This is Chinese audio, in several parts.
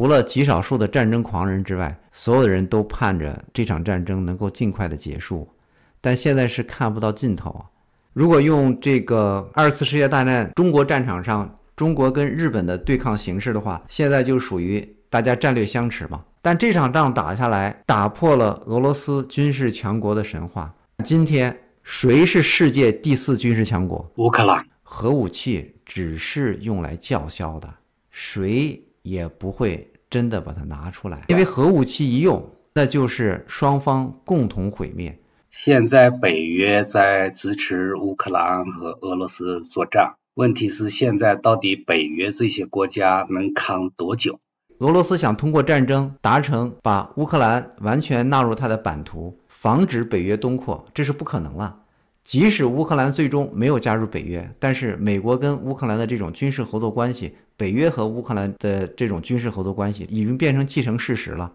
除了极少数的战争狂人之外，所有的人都盼着这场战争能够尽快的结束，但现在是看不到尽头啊！如果用这个二次世界大战中国战场上中国跟日本的对抗形势的话，现在就属于大家战略相持嘛。但这场仗打下来，打破了俄罗斯军事强国的神话。今天谁是世界第四军事强国？乌克兰核武器只是用来叫嚣的，谁也不会。真的把它拿出来，因为核武器一用，那就是双方共同毁灭。现在北约在支持乌克兰和俄罗斯作战，问题是现在到底北约这些国家能扛多久？俄罗斯想通过战争达成把乌克兰完全纳入它的版图，防止北约东扩，这是不可能了。即使乌克兰最终没有加入北约，但是美国跟乌克兰的这种军事合作关系，北约和乌克兰的这种军事合作关系，已经变成既成事实了。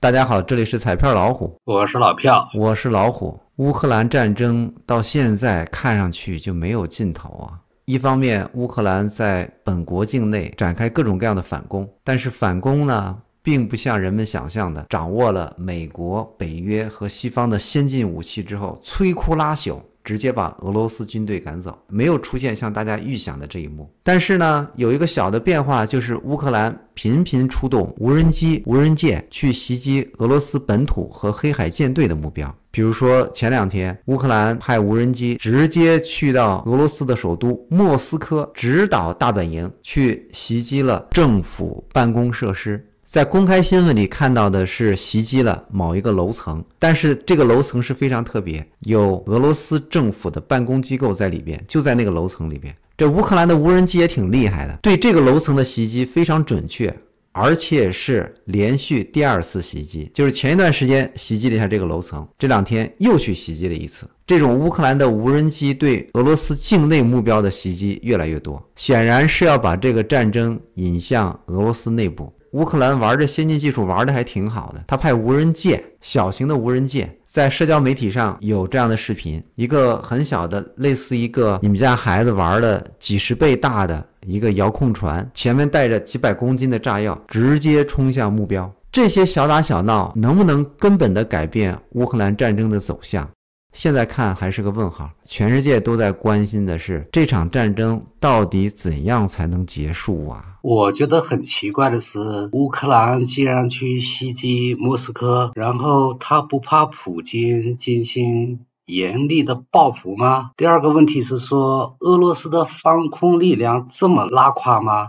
大家好，这里是彩票老虎，我是老票，我是老虎。乌克兰战争到现在看上去就没有尽头啊！一方面，乌克兰在本国境内展开各种各样的反攻，但是反攻呢？并不像人们想象的，掌握了美国、北约和西方的先进武器之后，摧枯拉朽，直接把俄罗斯军队赶走，没有出现像大家预想的这一幕。但是呢，有一个小的变化，就是乌克兰频频出动无人机、无人舰去袭击俄罗斯本土和黑海舰队的目标。比如说，前两天乌克兰派无人机直接去到俄罗斯的首都莫斯科，指导大本营去袭击了政府办公设施。在公开新闻里看到的是袭击了某一个楼层，但是这个楼层是非常特别，有俄罗斯政府的办公机构在里边，就在那个楼层里边。这乌克兰的无人机也挺厉害的，对这个楼层的袭击非常准确，而且是连续第二次袭击，就是前一段时间袭击了一下这个楼层，这两天又去袭击了一次。这种乌克兰的无人机对俄罗斯境内目标的袭击越来越多，显然是要把这个战争引向俄罗斯内部。乌克兰玩这先进技术玩的还挺好的，他派无人舰，小型的无人舰，在社交媒体上有这样的视频，一个很小的，类似一个你们家孩子玩的几十倍大的一个遥控船，前面带着几百公斤的炸药，直接冲向目标。这些小打小闹能不能根本的改变乌克兰战争的走向？现在看还是个问号。全世界都在关心的是这场战争到底怎样才能结束啊？我觉得很奇怪的是，乌克兰竟然去袭击莫斯科，然后他不怕普京进行严厉的报复吗？第二个问题是说，俄罗斯的防空力量这么拉垮吗？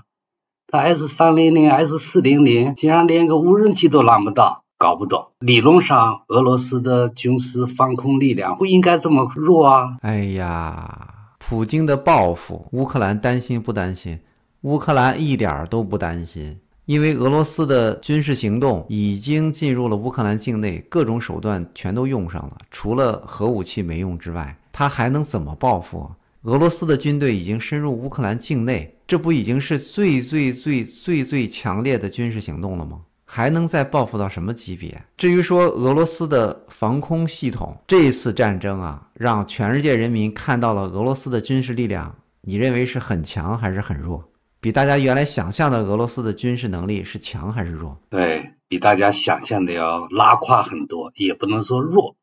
那 S 三零零、S 四零零竟然连个无人机都拦不到？搞不懂，理论上俄罗斯的军事防空力量不应该这么弱啊！哎呀，普京的报复，乌克兰担心不担心？乌克兰一点儿都不担心，因为俄罗斯的军事行动已经进入了乌克兰境内，各种手段全都用上了，除了核武器没用之外，他还能怎么报复？俄罗斯的军队已经深入乌克兰境内，这不已经是最最最最最强烈的军事行动了吗？还能再报复到什么级别？至于说俄罗斯的防空系统，这一次战争啊，让全世界人民看到了俄罗斯的军事力量。你认为是很强还是很弱？比大家原来想象的俄罗斯的军事能力是强还是弱？对比大家想象的要拉胯很多，也不能说弱，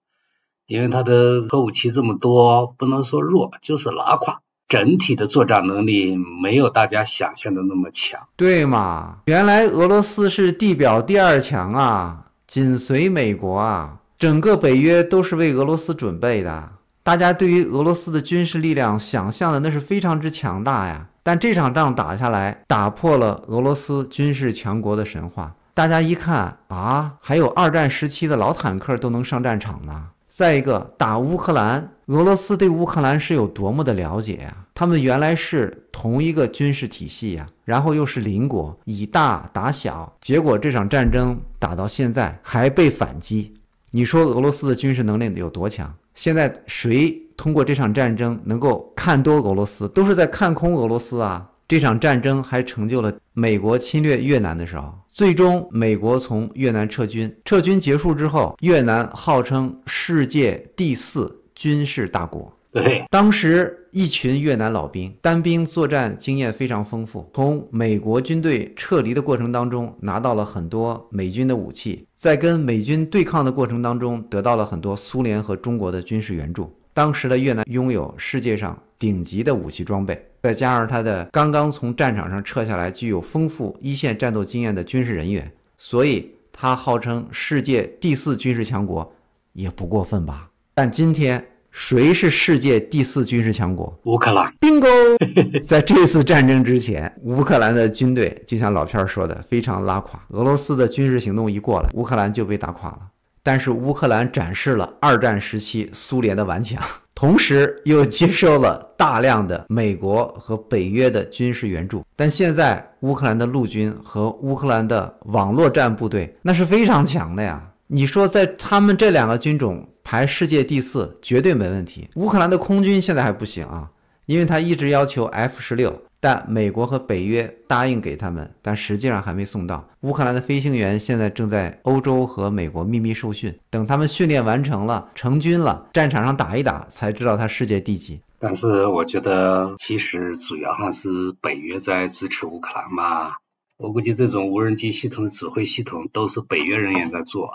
因为他的核武器这么多，不能说弱，就是拉垮。整体的作战能力没有大家想象的那么强，对嘛？原来俄罗斯是地表第二强啊，紧随美国啊，整个北约都是为俄罗斯准备的。大家对于俄罗斯的军事力量想象的那是非常之强大呀，但这场仗打下来，打破了俄罗斯军事强国的神话。大家一看啊，还有二战时期的老坦克都能上战场呢。再一个，打乌克兰，俄罗斯对乌克兰是有多么的了解呀？他们原来是同一个军事体系呀，然后又是邻国，以大打小，结果这场战争打到现在还被反击。你说俄罗斯的军事能力有多强？现在谁通过这场战争能够看多俄罗斯，都是在看空俄罗斯啊！这场战争还成就了美国侵略越南的时候。最终，美国从越南撤军。撤军结束之后，越南号称世界第四军事大国。对，当时一群越南老兵，单兵作战经验非常丰富。从美国军队撤离的过程当中，拿到了很多美军的武器。在跟美军对抗的过程当中，得到了很多苏联和中国的军事援助。当时的越南拥有世界上。顶级的武器装备，再加上他的刚刚从战场上撤下来、具有丰富一线战斗经验的军事人员，所以他号称世界第四军事强国，也不过分吧？但今天谁是世界第四军事强国？乌克兰 bingo！在这次战争之前，乌克兰的军队就像老片儿说的，非常拉垮。俄罗斯的军事行动一过来，乌克兰就被打垮了。但是乌克兰展示了二战时期苏联的顽强。同时又接受了大量的美国和北约的军事援助，但现在乌克兰的陆军和乌克兰的网络战部队那是非常强的呀！你说在他们这两个军种排世界第四绝对没问题。乌克兰的空军现在还不行啊，因为他一直要求 F 十六。但美国和北约答应给他们，但实际上还没送到。乌克兰的飞行员现在正在欧洲和美国秘密受训，等他们训练完成了、成军了，战场上打一打，才知道他世界第几。但是我觉得，其实主要还是北约在支持乌克兰嘛。我估计这种无人机系统的指挥系统都是北约人员在做，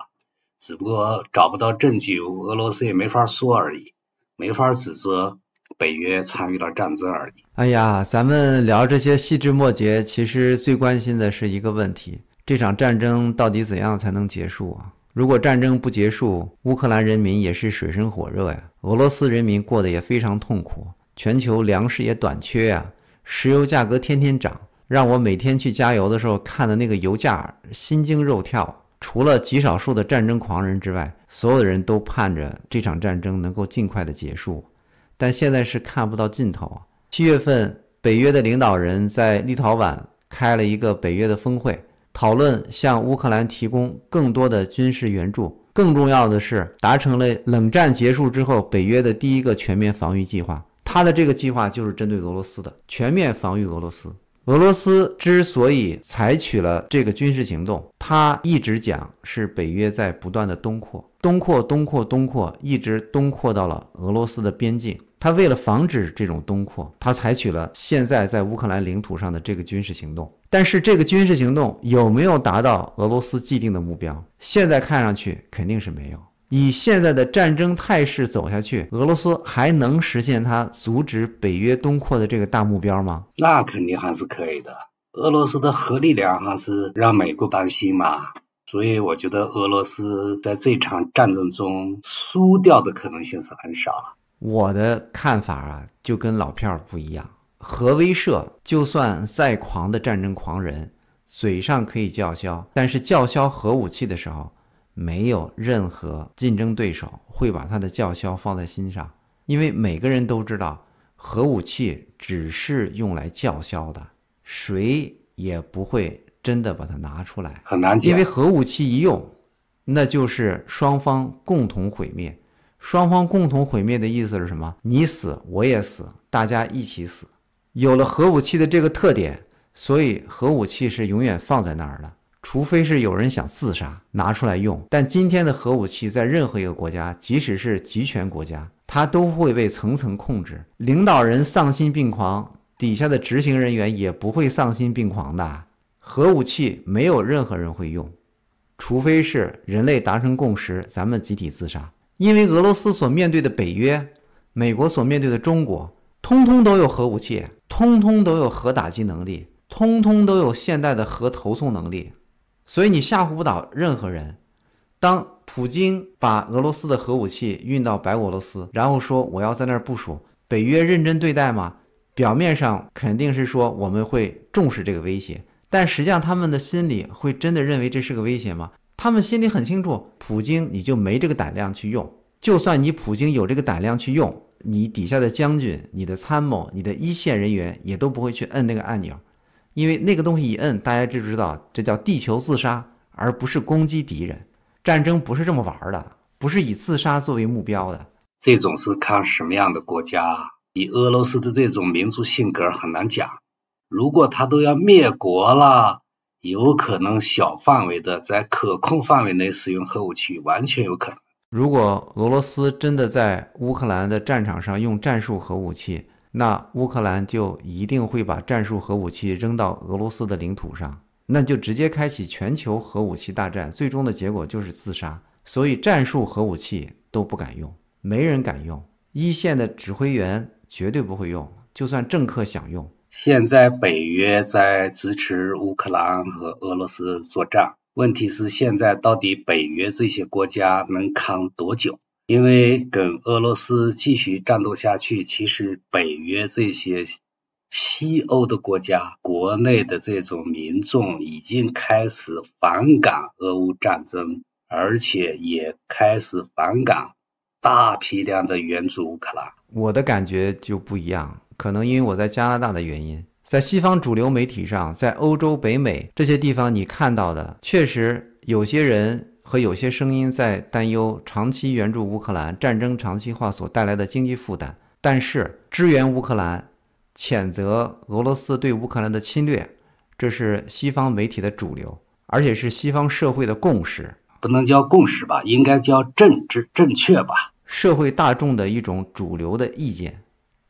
只不过找不到证据，俄罗斯也没法说而已，没法指责。北约参与了战争而已。哎呀，咱们聊这些细枝末节，其实最关心的是一个问题：这场战争到底怎样才能结束啊？如果战争不结束，乌克兰人民也是水深火热呀，俄罗斯人民过得也非常痛苦，全球粮食也短缺呀，石油价格天天涨，让我每天去加油的时候看的那个油价心惊肉跳。除了极少数的战争狂人之外，所有的人都盼着这场战争能够尽快的结束。但现在是看不到尽头啊！七月份，北约的领导人在立陶宛开了一个北约的峰会，讨论向乌克兰提供更多的军事援助。更重要的是，达成了冷战结束之后北约的第一个全面防御计划。他的这个计划就是针对俄罗斯的全面防御。俄罗斯俄罗斯之所以采取了这个军事行动，他一直讲是北约在不断的东扩，东扩，东扩，东扩，一直东扩到了俄罗斯的边境。他为了防止这种东扩，他采取了现在在乌克兰领土上的这个军事行动。但是，这个军事行动有没有达到俄罗斯既定的目标？现在看上去肯定是没有。以现在的战争态势走下去，俄罗斯还能实现他阻止北约东扩的这个大目标吗？那肯定还是可以的。俄罗斯的核力量还是让美国担心嘛？所以，我觉得俄罗斯在这场战争中输掉的可能性是很少。我的看法啊，就跟老票不一样。核威慑，就算再狂的战争狂人，嘴上可以叫嚣，但是叫嚣核武器的时候，没有任何竞争对手会把他的叫嚣放在心上，因为每个人都知道，核武器只是用来叫嚣的，谁也不会真的把它拿出来。很难，因为核武器一用，那就是双方共同毁灭。双方共同毁灭的意思是什么？你死我也死，大家一起死。有了核武器的这个特点，所以核武器是永远放在那儿的，除非是有人想自杀拿出来用。但今天的核武器在任何一个国家，即使是集权国家，它都会被层层控制。领导人丧心病狂，底下的执行人员也不会丧心病狂的。核武器没有任何人会用，除非是人类达成共识，咱们集体自杀。因为俄罗斯所面对的北约，美国所面对的中国，通通都有核武器，通通都有核打击能力，通通都有现代的核投送能力，所以你吓唬不倒任何人。当普京把俄罗斯的核武器运到白俄罗斯，然后说我要在那儿部署，北约认真对待吗？表面上肯定是说我们会重视这个威胁，但实际上他们的心里会真的认为这是个威胁吗？他们心里很清楚，普京你就没这个胆量去用。就算你普京有这个胆量去用，你底下的将军、你的参谋、你的一线人员也都不会去摁那个按钮，因为那个东西一摁，大家就知道这叫地球自杀，而不是攻击敌人。战争不是这么玩的，不是以自杀作为目标的。这种是看什么样的国家。以俄罗斯的这种民族性格很难讲。如果他都要灭国了。有可能小范围的在可控范围内使用核武器，完全有可能。如果俄罗斯真的在乌克兰的战场上用战术核武器，那乌克兰就一定会把战术核武器扔到俄罗斯的领土上，那就直接开启全球核武器大战，最终的结果就是自杀。所以战术核武器都不敢用，没人敢用，一线的指挥员绝对不会用，就算政客想用。现在北约在支持乌克兰和俄罗斯作战，问题是现在到底北约这些国家能扛多久？因为跟俄罗斯继续战斗下去，其实北约这些西欧的国家国内的这种民众已经开始反感俄乌战争，而且也开始反感大批量的援助乌克兰。我的感觉就不一样。可能因为我在加拿大的原因，在西方主流媒体上，在欧洲、北美这些地方，你看到的确实有些人和有些声音在担忧长期援助乌克兰战争长期化所带来的经济负担，但是支援乌克兰、谴责俄罗斯对乌克兰的侵略，这是西方媒体的主流，而且是西方社会的共识。不能叫共识吧，应该叫政治正确吧，社会大众的一种主流的意见。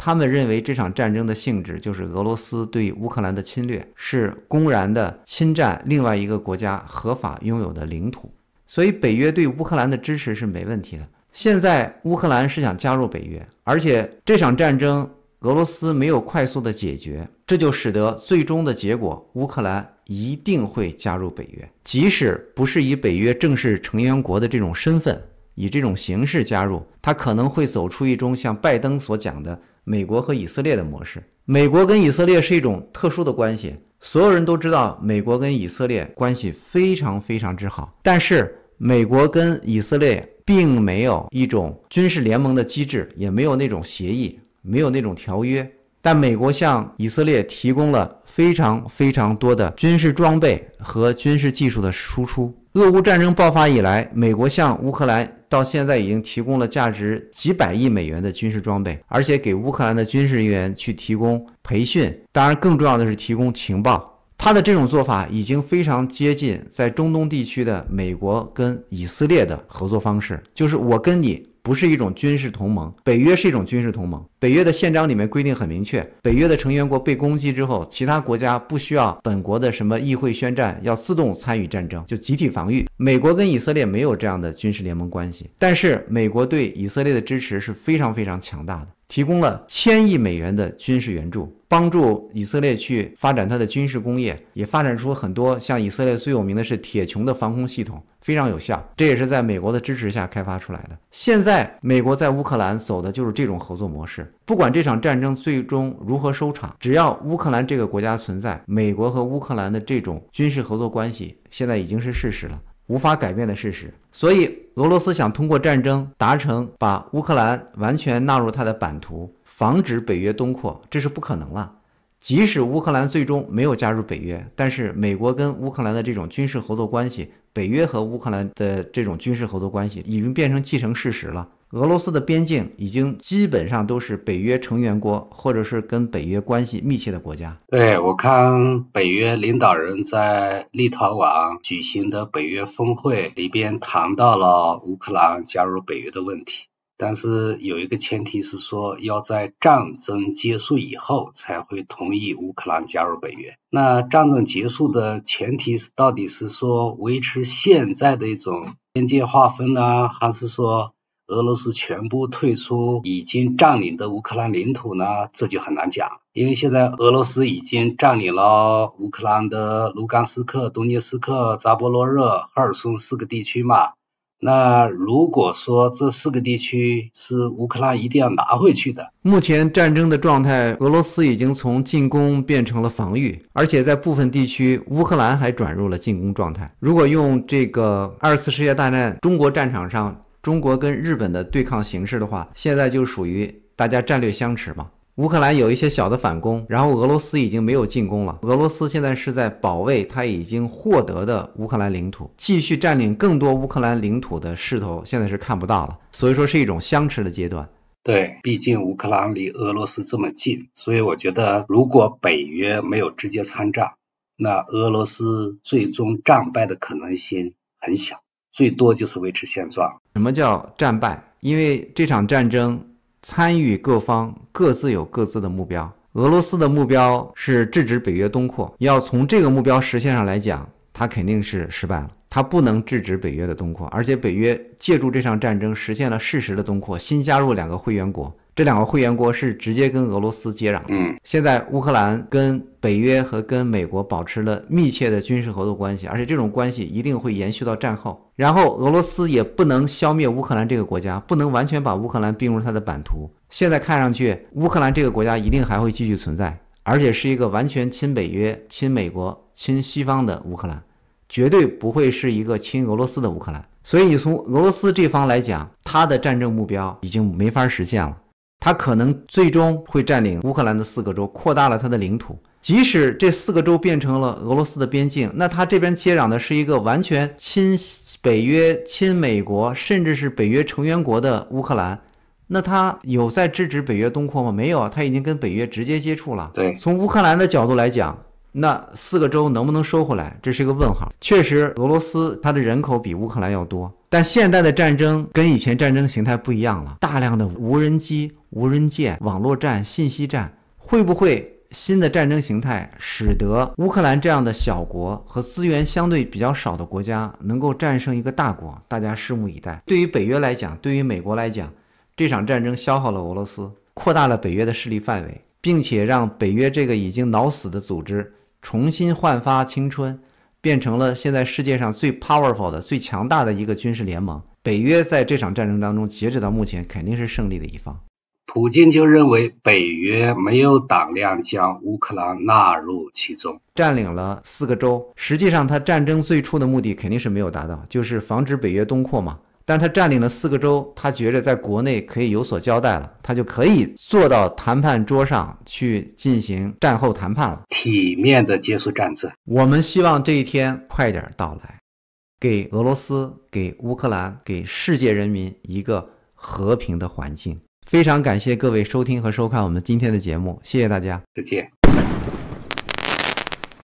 他们认为这场战争的性质就是俄罗斯对乌克兰的侵略，是公然的侵占另外一个国家合法拥有的领土，所以北约对乌克兰的支持是没问题的。现在乌克兰是想加入北约，而且这场战争俄罗斯没有快速的解决，这就使得最终的结果乌克兰一定会加入北约，即使不是以北约正式成员国的这种身份，以这种形式加入，他可能会走出一种像拜登所讲的。美国和以色列的模式，美国跟以色列是一种特殊的关系。所有人都知道，美国跟以色列关系非常非常之好。但是，美国跟以色列并没有一种军事联盟的机制，也没有那种协议，没有那种条约。但美国向以色列提供了非常非常多的军事装备和军事技术的输出。俄乌战争爆发以来，美国向乌克兰。到现在已经提供了价值几百亿美元的军事装备，而且给乌克兰的军事人员去提供培训，当然更重要的是提供情报。他的这种做法已经非常接近在中东地区的美国跟以色列的合作方式，就是我跟你。不是一种军事同盟，北约是一种军事同盟。北约的宪章里面规定很明确，北约的成员国被攻击之后，其他国家不需要本国的什么议会宣战，要自动参与战争，就集体防御。美国跟以色列没有这样的军事联盟关系，但是美国对以色列的支持是非常非常强大的，提供了千亿美元的军事援助，帮助以色列去发展它的军事工业，也发展出很多像以色列最有名的是铁穹的防空系统。非常有效，这也是在美国的支持下开发出来的。现在，美国在乌克兰走的就是这种合作模式。不管这场战争最终如何收场，只要乌克兰这个国家存在，美国和乌克兰的这种军事合作关系现在已经是事实了，无法改变的事实。所以，俄罗斯想通过战争达成把乌克兰完全纳入它的版图，防止北约东扩，这是不可能了。即使乌克兰最终没有加入北约，但是美国跟乌克兰的这种军事合作关系，北约和乌克兰的这种军事合作关系已经变成既成事实了。俄罗斯的边境已经基本上都是北约成员国或者是跟北约关系密切的国家。对，我看北约领导人在立陶宛举行的北约峰会里边谈到了乌克兰加入北约的问题。但是有一个前提是说，要在战争结束以后才会同意乌克兰加入北约。那战争结束的前提是到底是说维持现在的一种边界划分呢，还是说俄罗斯全部退出已经占领的乌克兰领土呢？这就很难讲，因为现在俄罗斯已经占领了乌克兰的卢甘斯克、东涅斯克、扎波罗热、哈尔松四个地区嘛。那如果说这四个地区是乌克兰一定要拿回去的，目前战争的状态，俄罗斯已经从进攻变成了防御，而且在部分地区乌克兰还转入了进攻状态。如果用这个二次世界大战中国战场上中国跟日本的对抗形式的话，现在就属于大家战略相持嘛。乌克兰有一些小的反攻，然后俄罗斯已经没有进攻了。俄罗斯现在是在保卫他已经获得的乌克兰领土，继续占领更多乌克兰领土的势头现在是看不到了。所以说是一种相持的阶段。对，毕竟乌克兰离俄罗斯这么近，所以我觉得如果北约没有直接参战，那俄罗斯最终战败的可能性很小，最多就是维持现状。什么叫战败？因为这场战争。参与各方各自有各自的目标。俄罗斯的目标是制止北约东扩，要从这个目标实现上来讲，它肯定是失败了。它不能制止北约的东扩，而且北约借助这场战争实现了事实的东扩，新加入两个会员国。这两个会员国是直接跟俄罗斯接壤的。现在乌克兰跟北约和跟美国保持了密切的军事合作关系，而且这种关系一定会延续到战后。然后俄罗斯也不能消灭乌克兰这个国家，不能完全把乌克兰并入它的版图。现在看上去，乌克兰这个国家一定还会继续存在，而且是一个完全亲北约、亲美国、亲西方的乌克兰，绝对不会是一个亲俄罗斯的乌克兰。所以，你从俄罗斯这方来讲，它的战争目标已经没法实现了。他可能最终会占领乌克兰的四个州，扩大了他的领土。即使这四个州变成了俄罗斯的边境，那他这边接壤的是一个完全亲北约、亲美国，甚至是北约成员国的乌克兰。那他有在制止北约东扩吗？没有，他已经跟北约直接接触了。对，从乌克兰的角度来讲。那四个州能不能收回来？这是一个问号。确实，俄罗斯它的人口比乌克兰要多，但现代的战争跟以前战争形态不一样了。大量的无人机、无人舰、网络战、信息战，会不会新的战争形态使得乌克兰这样的小国和资源相对比较少的国家能够战胜一个大国？大家拭目以待。对于北约来讲，对于美国来讲，这场战争消耗了俄罗斯，扩大了北约的势力范围，并且让北约这个已经脑死的组织。重新焕发青春，变成了现在世界上最 powerful 的、最强大的一个军事联盟。北约在这场战争当中，截止到目前肯定是胜利的一方。普京就认为北约没有胆量将乌克兰纳入其中，占领了四个州。实际上，他战争最初的目的肯定是没有达到，就是防止北约东扩嘛。但他占领了四个州，他觉着在国内可以有所交代了，他就可以坐到谈判桌上去进行战后谈判了，体面的结束战争。我们希望这一天快点到来，给俄罗斯、给乌克兰、给世界人民一个和平的环境。非常感谢各位收听和收看我们今天的节目，谢谢大家，再见。